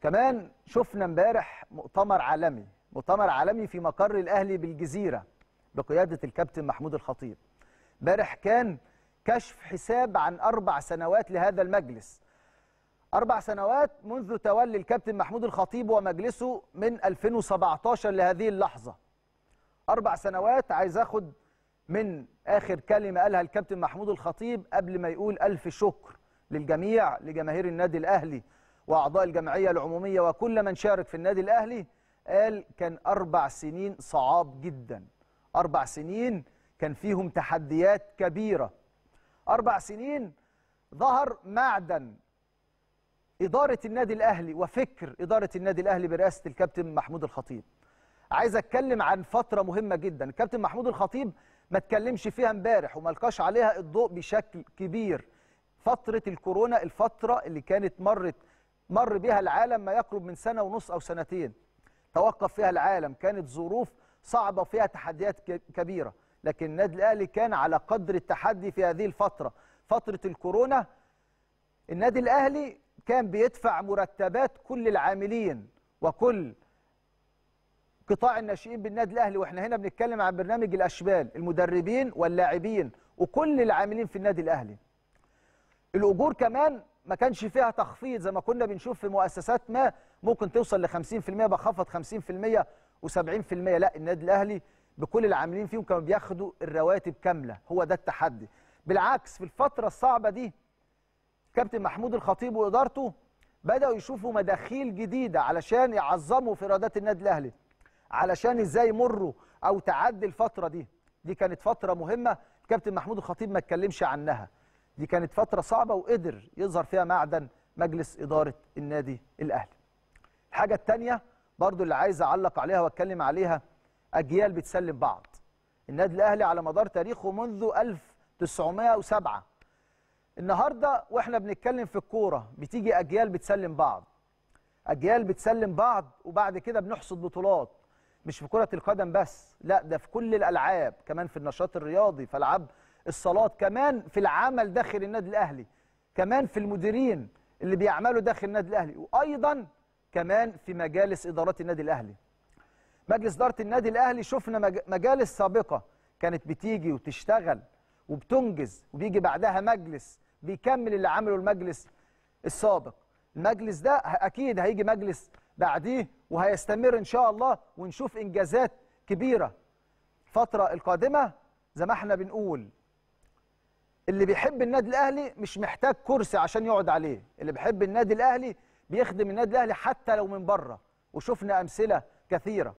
كمان شفنا امبارح مؤتمر عالمي مؤتمر عالمي في مقر الاهلي بالجزيره بقياده الكابتن محمود الخطيب امبارح كان كشف حساب عن اربع سنوات لهذا المجلس اربع سنوات منذ تولي الكابتن محمود الخطيب ومجلسه من 2017 لهذه اللحظه اربع سنوات عايز اخد من اخر كلمه قالها الكابتن محمود الخطيب قبل ما يقول الف شكر للجميع لجماهير النادي الاهلي وأعضاء الجمعية العمومية وكل من شارك في النادي الأهلي قال كان أربع سنين صعاب جدا أربع سنين كان فيهم تحديات كبيرة أربع سنين ظهر معدن إدارة النادي الأهلي وفكر إدارة النادي الأهلي برئاسة الكابتن محمود الخطيب عايز أتكلم عن فترة مهمة جدا الكابتن محمود الخطيب ما اتكلمش فيها امبارح وملقاش عليها الضوء بشكل كبير فترة الكورونا الفترة اللي كانت مرت مر بها العالم ما يقرب من سنة ونص أو سنتين توقف فيها العالم كانت ظروف صعبة وفيها تحديات كبيرة لكن النادي الأهلي كان على قدر التحدي في هذه الفترة فترة الكورونا النادي الأهلي كان بيدفع مرتبات كل العاملين وكل قطاع الناشئين بالنادي الاهلي واحنا هنا بنتكلم عن برنامج الاشبال المدربين واللاعبين وكل العاملين في النادي الاهلي الاجور كمان ما كانش فيها تخفيض زي ما كنا بنشوف في مؤسسات ما ممكن توصل ل 50% بخفض 50% و70% لا النادي الاهلي بكل العاملين فيهم كانوا بياخدوا الرواتب كامله هو ده التحدي بالعكس في الفتره الصعبه دي كابتن محمود الخطيب وادارته بداوا يشوفوا مداخيل جديده علشان يعظموا في ايرادات النادي الاهلي علشان ازاي يمروا او تعدي الفتره دي دي كانت فتره مهمه كابتن محمود الخطيب ما اتكلمش عنها دي كانت فترة صعبة وقدر يظهر فيها معدن مجلس إدارة النادي الأهلي الحاجة الثانية برضو اللي عايز أعلق عليها وأتكلم عليها أجيال بتسلم بعض النادي الأهلي على مدار تاريخه منذ 1907 النهاردة وإحنا بنتكلم في الكورة بتيجي أجيال بتسلم بعض أجيال بتسلم بعض وبعد كده بنحصد بطولات مش في كرة القدم بس لا ده في كل الألعاب كمان في النشاط الرياضي في ألعاب الصالات كمان في العمل داخل النادي الاهلي كمان في المديرين اللي بيعملوا داخل النادي الاهلي وايضا كمان في مجالس ادارات النادي الاهلي مجلس اداره النادي الاهلي شفنا مجالس سابقه كانت بتيجي وتشتغل وبتنجز وبيجي بعدها مجلس بيكمل اللي عمله المجلس السابق المجلس ده اكيد هيجي مجلس بعديه وهيستمر ان شاء الله ونشوف انجازات كبيره الفتره القادمه زي ما احنا بنقول اللي بيحب النادي الاهلي مش محتاج كرسي عشان يقعد عليه اللي بيحب النادي الاهلي بيخدم النادي الاهلي حتى لو من بره وشفنا امثله كثيره